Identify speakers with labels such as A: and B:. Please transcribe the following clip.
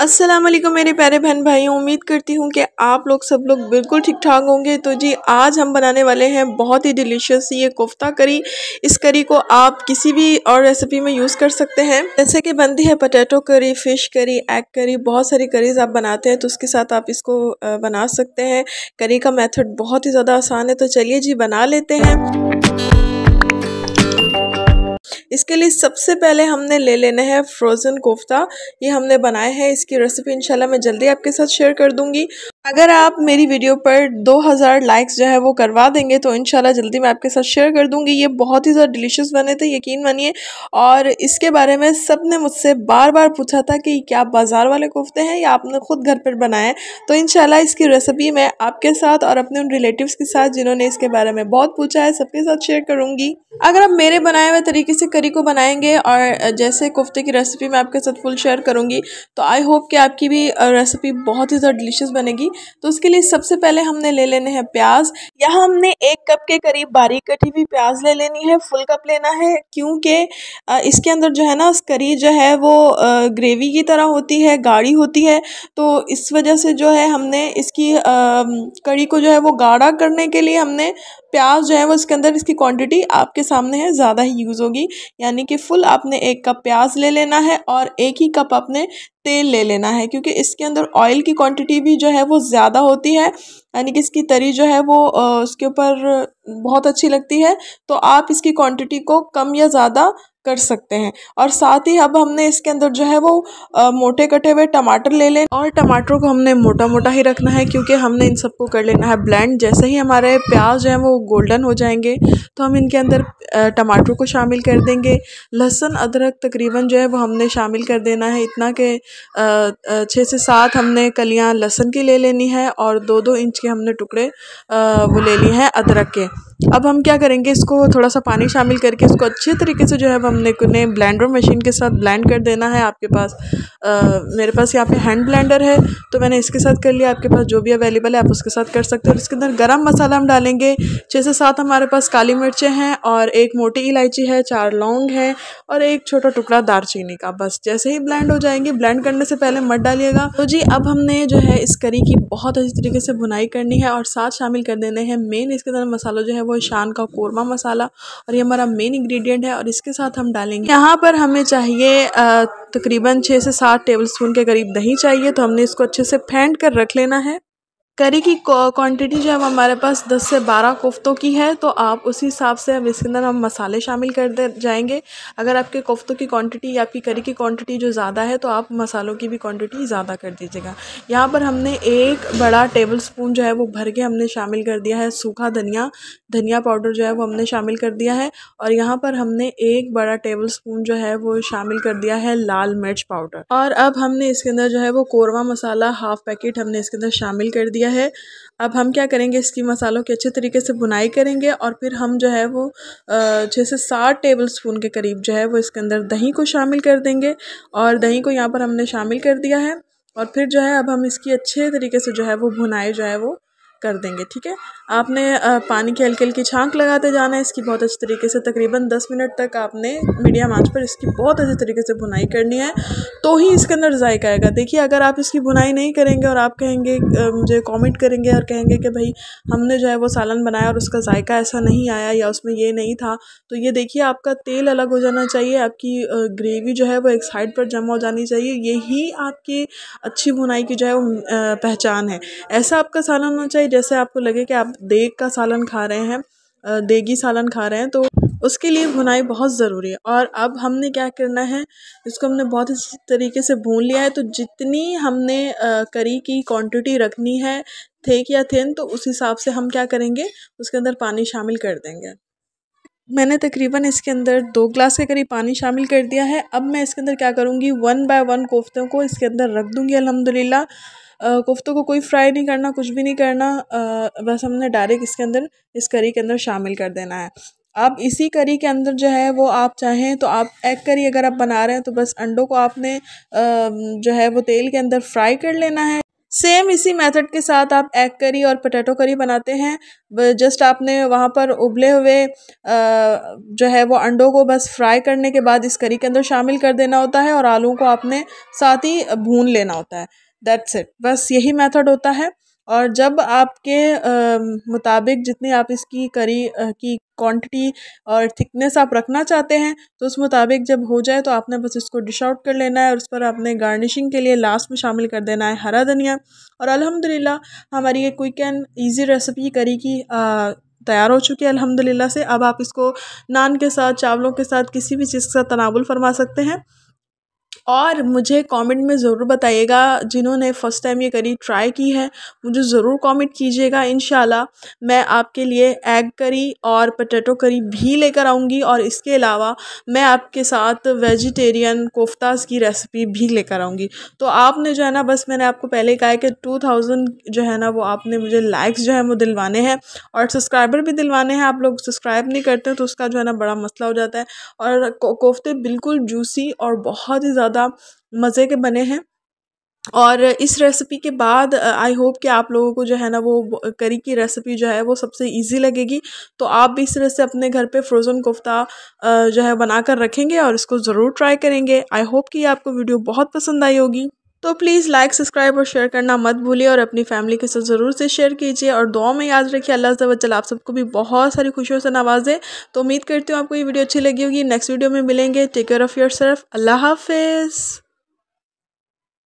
A: अस्सलाम वालेकुम मेरे प्यारे बहन भाइयों उम्मीद करती हूँ कि आप लोग सब लोग बिल्कुल ठीक ठाक होंगे तो जी आज हम बनाने वाले हैं बहुत ही डिलीशियस ये कोफ्ता करी इस करी को आप किसी भी और रेसिपी में यूज़ कर सकते हैं जैसे कि बनती है पटेटो करी फ़िश करी एग करी बहुत सारी करीज आप बनाते हैं तो उसके साथ आप इसको बना सकते हैं करी का मेथड बहुत ही ज़्यादा आसान है तो चलिए जी बना लेते हैं इसके लिए सबसे पहले हमने ले लेना है फ्रोज़न कोफ्ता ये हमने बनाए हैं इसकी रेसिपी इंशाल्लाह मैं जल्दी आपके साथ शेयर कर दूंगी अगर आप मेरी वीडियो पर 2000 लाइक्स जो है वो करवा देंगे तो इनशाला जल्दी मैं आपके साथ शेयर कर दूंगी ये बहुत ही ज़्यादा डिलीशियस बने थे यकीन मानिए और इसके बारे में सब ने मुझसे बार बार पूछा था कि क्या बाज़ार वाले कोफ्ते हैं या आपने ख़ुद घर पर बनाए तो इनशाला इसकी रेसिपी मैं आपके साथ और अपने उन रिलेटिव्स के साथ जिन्होंने इसके बारे में बहुत पूछा है सबके साथ शेयर करूँगी अगर आप मेरे बनाए हुए तरीके से करी को बनाएंगे और जैसे कोफ्ते की रेसिपी मैं आपके साथ फुल शेयर करूँगी तो आई होप कि आपकी भी रेसिपी बहुत ही ज़्यादा डिलीशियस बनेगी तो उसके लिए सबसे पहले हमने ले लेने हैं प्याज यहाँ हमने एक कप के करीब बारीक कटी हुई प्याज ले लेनी है फुल कप लेना है क्योंकि इसके अंदर जो है ना करी जो है वो ग्रेवी की तरह होती है गाढ़ी होती है तो इस वजह से जो है हमने इसकी कड़ी को जो है वो गाढ़ा करने के लिए हमने प्याज जो है वो इसके अंदर इसकी क्वांटिटी आपके सामने है ज़्यादा ही यूज़ होगी यानी कि फुल आपने एक कप प्याज ले लेना है और एक ही कप आपने तेल ले लेना है क्योंकि इसके अंदर ऑयल की क्वांटिटी भी जो है वो ज़्यादा होती है यानी कि इसकी तरी जो है वो उसके ऊपर बहुत अच्छी लगती है तो आप इसकी क्वांटिटी को कम या ज़्यादा कर सकते हैं और साथ ही अब हमने इसके अंदर जो है वो आ, मोटे कटे हुए टमाटर ले लें और टमाटरों को हमने मोटा मोटा ही रखना है क्योंकि हमने इन सबको कर लेना है ब्लेंड जैसे ही हमारे प्याज जो है वो गोल्डन हो जाएंगे तो हम इनके अंदर टमाटर को शामिल कर देंगे लहसुन अदरक तकरीबन जो है वो हमने शामिल कर देना है इतना के छः से सात हमने कलियाँ लहसुन की ले लेनी है और दो दो इंच के हमने टुकड़े वो ले लिए हैं अदरक के अब हम क्या करेंगे इसको थोड़ा सा पानी शामिल करके इसको अच्छे तरीके से जो है हमने ने ब्लेंडर मशीन के साथ ब्लेंड कर देना है आपके पास आ, मेरे पास यहाँ पे हैंड ब्लेंडर है तो मैंने इसके साथ कर लिया आपके पास जो भी अवेलेबल है आप उसके साथ कर सकते हो इसके अंदर गरम मसाला हम डालेंगे छः से सात हमारे पास काली मिर्चें हैं और एक मोटी इलायची है चार लौंग है और एक छोटा टुकड़ा दारचीनी का बस जैसे ही ब्लैंड हो जाएंगे ब्लैंड करने से पहले मट डालिएगा तो जी अब हमने जो है इस करी की बहुत अच्छी तरीके से बुनाई करनी है और साथ शामिल कर देने हैं मेन इसके अंदर मसाला जो है वो शान का कोरमा मसाला और ये हमारा मेन इंग्रेडिएंट है और इसके साथ हम डालेंगे यहाँ पर हमें चाहिए तकरीबन छः से सात टेबल स्पून के करीब दही चाहिए तो हमने इसको अच्छे से फेंट कर रख लेना है करी की क्वांटिटी जो है हमारे पास 10 से 12 कोफ्तों की है तो आप उसी हिसाब से अब इसके अंदर हम मसाले शामिल कर दे जाएंगे अगर आपके कोफ्तों की क्वांटिटी या आपकी करी की क्वांटिटी जो ज़्यादा है तो आप मसालों की भी क्वांटिटी ज़्यादा कर दीजिएगा यहाँ पर हमने एक बड़ा टेबल स्पून जो है वो भर के हमने शामिल कर दिया है सूखा धनिया धनिया पाउडर जो है वो हमने शामिल कर दिया है और यहाँ पर हमने एक बड़ा टेबल स्पून जो है वो शामिल कर दिया है लाल मिर्च पाउडर और अब हमने इसके अंदर जो है वो कोरमा मसाला हाफ पैकेट हमने इसके अंदर शामिल कर दिया गया है अब हम क्या करेंगे इसकी मसालों की अच्छे तरीके से बुनाई करेंगे और फिर हम जो है वो छः से सात टेबल स्पून के करीब जो है वो इसके अंदर दही को शामिल कर देंगे और दही को यहाँ पर हमने शामिल कर दिया है और फिर जो है अब हम इसकी अच्छे तरीके से जो है वो भुनाई जो है वो कर देंगे ठीक है आपने पानी की हल्की हल्की छांक लगाते जाना है इसकी बहुत अच्छे तरीके से तकरीबन 10 मिनट तक आपने मीडियम आंच पर इसकी बहुत अच्छे तरीके से बुनाई करनी है तो ही इसके अंदर जायका आएगा देखिए अगर आप इसकी बुनाई नहीं करेंगे और आप कहेंगे मुझे कॉमेंट करेंगे और कहेंगे कि भाई हमने जो है वो सालन बनाया और उसका जायका ऐसा नहीं आया या उसमें ये नहीं था तो ये देखिए आपका तेल अलग हो जाना चाहिए आपकी ग्रेवी जो है वो एक साइड पर जमा हो जानी चाहिए यही आपकी अच्छी बुनाई की जो है वो पहचान है ऐसा आपका सालन होना चाहिए जैसे आपको लगे कि आप देग का सालन खा रहे हैं देगी सालन खा रहे हैं तो उसके लिए भुनाई बहुत ज़रूरी है और अब हमने क्या करना है इसको हमने बहुत अच्छी तरीके से भून लिया है तो जितनी हमने करी की क्वांटिटी रखनी है थेक या थिन तो उस हिसाब से हम क्या करेंगे उसके अंदर पानी शामिल कर देंगे मैंने तकरीबन इसके अंदर दो ग्लास के करीब पानी शामिल कर दिया है अब मैं इसके अंदर क्या करूँगी वन बाय वन कोफ्तों को इसके अंदर रख दूँगी अलहमदिल्ला कोफ्तों को कोई फ्राई नहीं करना कुछ भी नहीं करना आ, बस हमने डायरेक्ट इसके अंदर इस करी के अंदर शामिल कर देना है आप इसी करी के अंदर जो है वो आप चाहें तो आप एग करी अगर आप बना रहे हैं तो बस अंडों को आपने आ, जो है वो तेल के अंदर फ्राई कर लेना है सेम इसी मेथड के साथ आप एग करी और पोटैटो करी बनाते हैं जस्ट आपने वहाँ पर उबले हुए जो है वो अंडों को बस फ्राई करने के बाद इस करी के अंदर शामिल कर देना होता है और आलू को आपने साथ ही भून लेना होता है दैट्स इट बस यही मेथड होता है और जब आपके मुताबिक जितनी आप इसकी करी की क्वांटिटी और थिकनेस आप रखना चाहते हैं तो उस मुताबिक जब हो जाए तो आपने बस इसको डिश आउट कर लेना है और उस पर आपने गार्निशिंग के लिए लास्ट में शामिल कर देना है हरा धनिया और अल्हम्दुलिल्लाह हमारी ये क्विक एंड ईजी रेसिपी करी की तैयार हो चुकी है अल्हम्दुलिल्लाह से अब आप इसको नान के साथ चावलों के साथ किसी भी चीज़ के साथ तनावुल फरमा सकते हैं और मुझे कमेंट में ज़रूर बताइएगा जिन्होंने फ़र्स्ट टाइम ये करी ट्राई की है मुझे ज़रूर कमेंट कीजिएगा इन मैं आपके लिए एग करी और पटेटो करी भी लेकर आऊँगी और इसके अलावा मैं आपके साथ वेजिटेरियन कोफ्ताज़ की रेसिपी भी लेकर आऊँगी तो आपने जो है ना बस मैंने आपको पहले कहा है कि टू थाउजेंड जो है ना वो आपने मुझे लाइक्स जो है वो दिलवाने हैं और सब्सक्राइबर भी दिलवाने हैं आप लोग सब्सक्राइब नहीं करते तो उसका जो है ना बड़ा मसला हो जाता है और कोफ्ते बिल्कुल जूसी और बहुत ही ज़्यादा ज़्यादा मज़े के बने हैं और इस रेसिपी के बाद आई होप कि आप लोगों को जो है ना वो करी की रेसिपी जो है वो सबसे इजी लगेगी तो आप भी इस तरह से अपने घर पे फ्रोज़न कोफ्ता जो है बनाकर रखेंगे और इसको ज़रूर ट्राई करेंगे आई होप कि आपको वीडियो बहुत पसंद आई होगी तो प्लीज़ लाइक सब्सक्राइब और शेयर करना मत भूलिए और अपनी फैमिली के साथ ज़रूर से शेयर कीजिए और दुआ में याद रखिए अल्लाह वजल आप सबको भी बहुत सारी खुशियों से नवाजें तो उम्मीद करती हूँ आपको ये वीडियो अच्छी लगी होगी नेक्स्ट वीडियो में मिलेंगे take care of yourself अल्लाह हाफिज़